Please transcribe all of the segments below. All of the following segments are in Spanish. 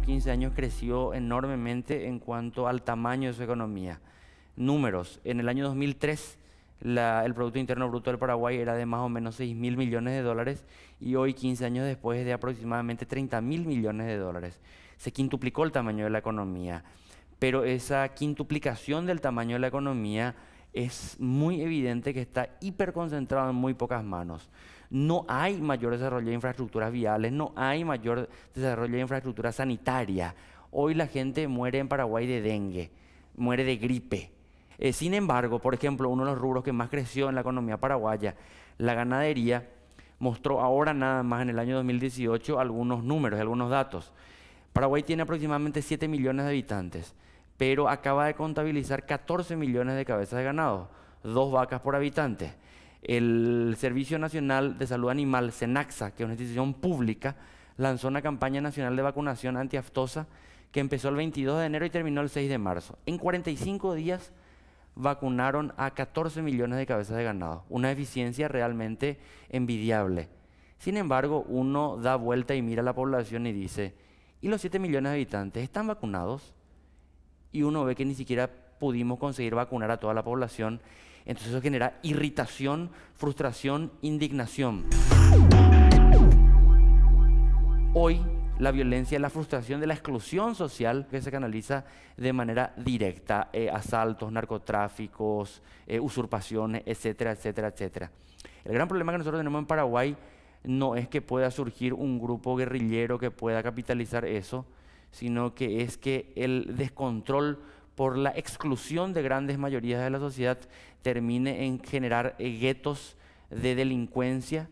15 años creció enormemente en cuanto al tamaño de su economía. Números, en el año 2003 el Producto Interno Bruto del Paraguay era de más o menos 6 mil millones de dólares y hoy, 15 años después, es de aproximadamente 30 mil millones de dólares. Se quintuplicó el tamaño de la economía, pero esa quintuplicación del tamaño de la economía es muy evidente que está hiperconcentrado en muy pocas manos. No hay mayor desarrollo de infraestructuras viales, no hay mayor desarrollo de infraestructura sanitaria. Hoy la gente muere en Paraguay de dengue, muere de gripe. Eh, sin embargo, por ejemplo, uno de los rubros que más creció en la economía paraguaya, la ganadería, mostró ahora nada más en el año 2018 algunos números, algunos datos. Paraguay tiene aproximadamente 7 millones de habitantes pero acaba de contabilizar 14 millones de cabezas de ganado, dos vacas por habitante. El Servicio Nacional de Salud Animal, SENAXA, que es una institución pública, lanzó una campaña nacional de vacunación antiaftosa que empezó el 22 de enero y terminó el 6 de marzo. En 45 días vacunaron a 14 millones de cabezas de ganado, una eficiencia realmente envidiable. Sin embargo, uno da vuelta y mira a la población y dice, ¿y los 7 millones de habitantes están vacunados? y uno ve que ni siquiera pudimos conseguir vacunar a toda la población. Entonces eso genera irritación, frustración, indignación. Hoy la violencia, es la frustración de la exclusión social que se canaliza de manera directa, eh, asaltos, narcotráficos, eh, usurpaciones, etcétera, etcétera, etcétera. El gran problema que nosotros tenemos en Paraguay no es que pueda surgir un grupo guerrillero que pueda capitalizar eso, sino que es que el descontrol por la exclusión de grandes mayorías de la sociedad termine en generar guetos de delincuencia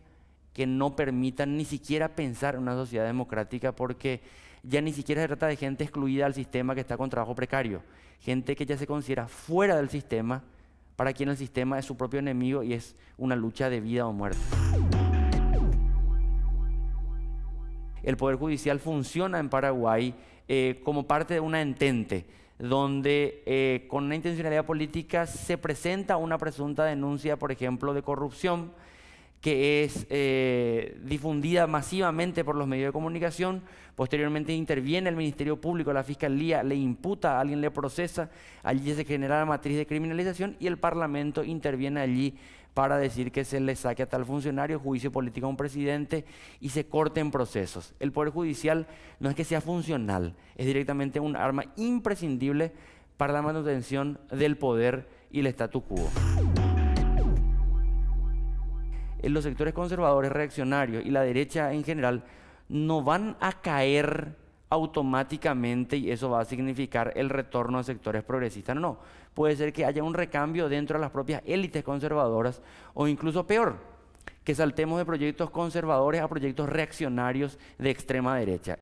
que no permitan ni siquiera pensar en una sociedad democrática porque ya ni siquiera se trata de gente excluida del sistema que está con trabajo precario, gente que ya se considera fuera del sistema, para quien el sistema es su propio enemigo y es una lucha de vida o muerte. el Poder Judicial funciona en Paraguay eh, como parte de una entente, donde eh, con una intencionalidad política se presenta una presunta denuncia, por ejemplo, de corrupción que es eh, difundida masivamente por los medios de comunicación. Posteriormente interviene el Ministerio Público, la Fiscalía le imputa, alguien le procesa, allí se genera la matriz de criminalización y el Parlamento interviene allí para decir que se le saque a tal funcionario juicio político a un presidente y se corten procesos. El Poder Judicial no es que sea funcional, es directamente un arma imprescindible para la manutención del poder y el statu quo. Eh, los sectores conservadores, reaccionarios y la derecha en general no van a caer automáticamente y eso va a significar el retorno a sectores progresistas. No, no. Puede ser que haya un recambio dentro de las propias élites conservadoras o incluso peor, que saltemos de proyectos conservadores a proyectos reaccionarios de extrema derecha.